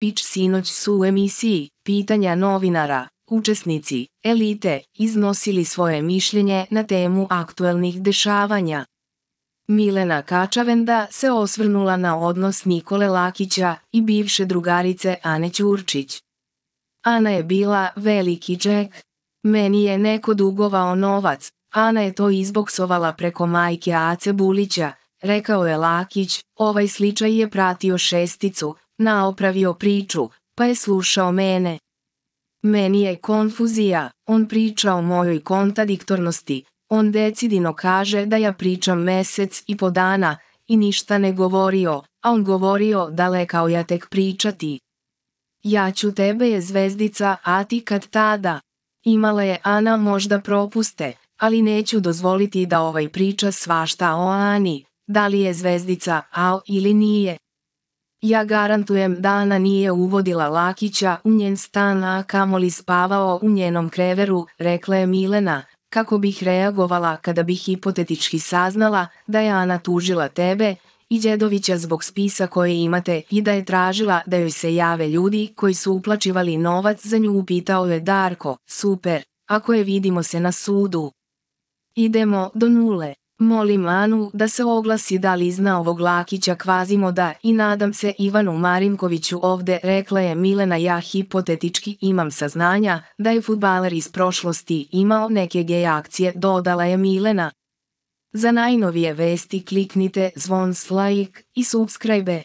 Pić sinoć su u emisiji Pitanja novinara, učesnici, elite, iznosili svoje mišljenje na temu aktuelnih dešavanja. Milena Kačavenda se osvrnula na odnos Nikole Lakića i bivše drugarice Ane Ćurčić. Ana je bila veliki džek. Meni je neko dugovao novac, Ana je to izboksovala preko majke Ace Bulića, rekao je Lakić, ovaj sličaj je pratio šesticu, naopravio priču, pa je slušao mene. Meni je konfuzija, on priča o mojoj kontradiktornosti, on decidino kaže da ja pričam mesec i po dana i ništa ne govorio, a on govorio da kao ja tek pričati. Ja ću tebe je zvezdica, a ti kad tada. Imala je Ana možda propuste, ali neću dozvoliti da ovaj priča svašta o Ani, da li je zvezdica, ao ili nije. Ja garantujem da Ana nije uvodila Lakića u njen stan a kamoli spavao u njenom kreveru, rekla je Milena, kako bih reagovala kada bih hipotetički saznala da je Ana tužila tebe i Đedovića zbog spisa koje imate i da je tražila da joj se jave ljudi koji su uplačivali novac za nju upitao je Darko, super, ako je vidimo se na sudu. Idemo do nule. Molim Anu da se oglasi da li zna ovog Lakića Kvazimoda i nadam se Ivanu Marinkoviću ovde, rekla je Milena ja hipotetički imam saznanja da je futbaler iz prošlosti imao neke gej akcije, dodala je Milena. Za najnovije vesti kliknite zvon like i subscribe.